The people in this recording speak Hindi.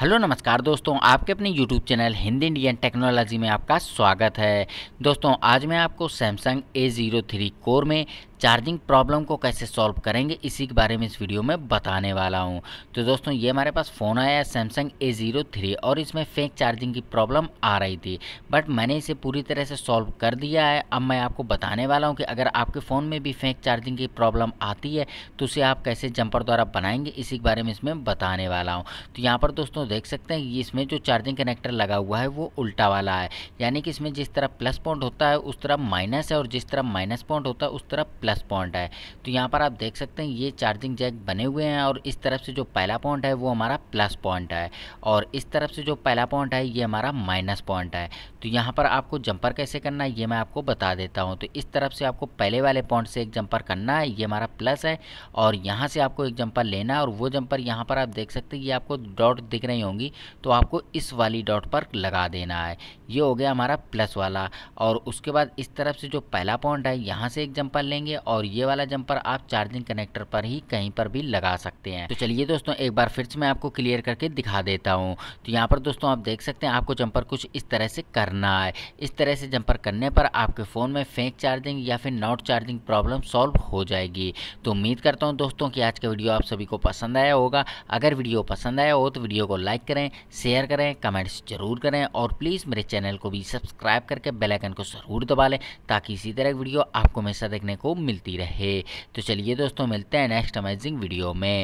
हेलो नमस्कार दोस्तों आपके अपने YouTube channel Hindi Indian technology में आपका स्वागत है दोस्तों आज मैं आपको Samsung A zero three core में चार्जिंग प्रॉब्लम को कैसे सॉल्व करेंगे इसी के बारे में इस वीडियो में बताने वाला हूँ तो दोस्तों ये हमारे पास फ़ोन आया है सैमसंग ए ज़ीरो थ्री और इसमें फेक चार्जिंग की प्रॉब्लम आ रही थी बट मैंने इसे पूरी तरह से सॉल्व कर दिया है अब मैं आपको बताने वाला हूँ कि अगर आपके फ़ोन में भी फेक चार्जिंग की प्रॉब्लम आती है तो उसे आप कैसे जंपर द्वारा बनाएंगे इसी के बारे में इसमें बताने वाला हूँ तो यहाँ पर दोस्तों देख सकते हैं इसमें जो चार्जिंग कनेक्टर लगा हुआ है वो उल्टा वाला है यानी कि इसमें जिस तरह प्लस पॉइंट होता है उस तरह माइनस है और जिस तरह माइनस पॉइंट होता है उस तरह प्लस प्लस पॉइंट है तो यहाँ पर आप देख सकते हैं ये चार्जिंग जैक बने हुए हैं और इस तरफ से जो पहला पॉइंट है वो हमारा प्लस पॉइंट है और इस तरफ से जो पहला पॉइंट है ये हमारा माइनस पॉइंट है तो यहाँ पर आपको जंपर कैसे करना है ये मैं आपको बता देता हूँ तो इस तरफ से आपको पहले वाले पॉइंट से एक जंपर करना है ये हमारा प्लस है और यहाँ से आपको एक जंपर लेना है और वो जंपर यहाँ पर आप देख सकते हैं ये आपको डॉट दिख रही होंगी तो आपको इस वाली डॉट पर लगा देना है ये हो गया हमारा प्लस वाला और उसके बाद इस तरफ से जो पहला पॉइंट है यहाँ से एक जंपर लेंगे और ये वाला जंपर आप चार्जिंग कनेक्टर पर ही कहीं पर भी लगा सकते हैं तो चलिए दोस्तों एक बार फिर से मैं आपको क्लियर करके दिखा देता हूँ तो यहाँ पर दोस्तों आप देख सकते हैं आपको जंपर कुछ इस तरह से करना है इस तरह से जंपर करने पर आपके फ़ोन में फेंक चार्जिंग या फिर नॉट चार्जिंग प्रॉब्लम सॉल्व हो जाएगी तो उम्मीद करता हूँ दोस्तों कि आज का वीडियो आप सभी को पसंद आया होगा अगर वीडियो पसंद आया हो तो वीडियो को लाइक करें शेयर करें कमेंट्स जरूर करें और प्लीज़ मेरे चैनल को भी सब्सक्राइब करके बेलाइकन को ज़रूर दबा लें ताकि इसी तरह वीडियो आपको हमेशा देखने को मिले मिलती रहे तो चलिए दोस्तों मिलते हैं नेक्स्ट अमेजिंग वीडियो में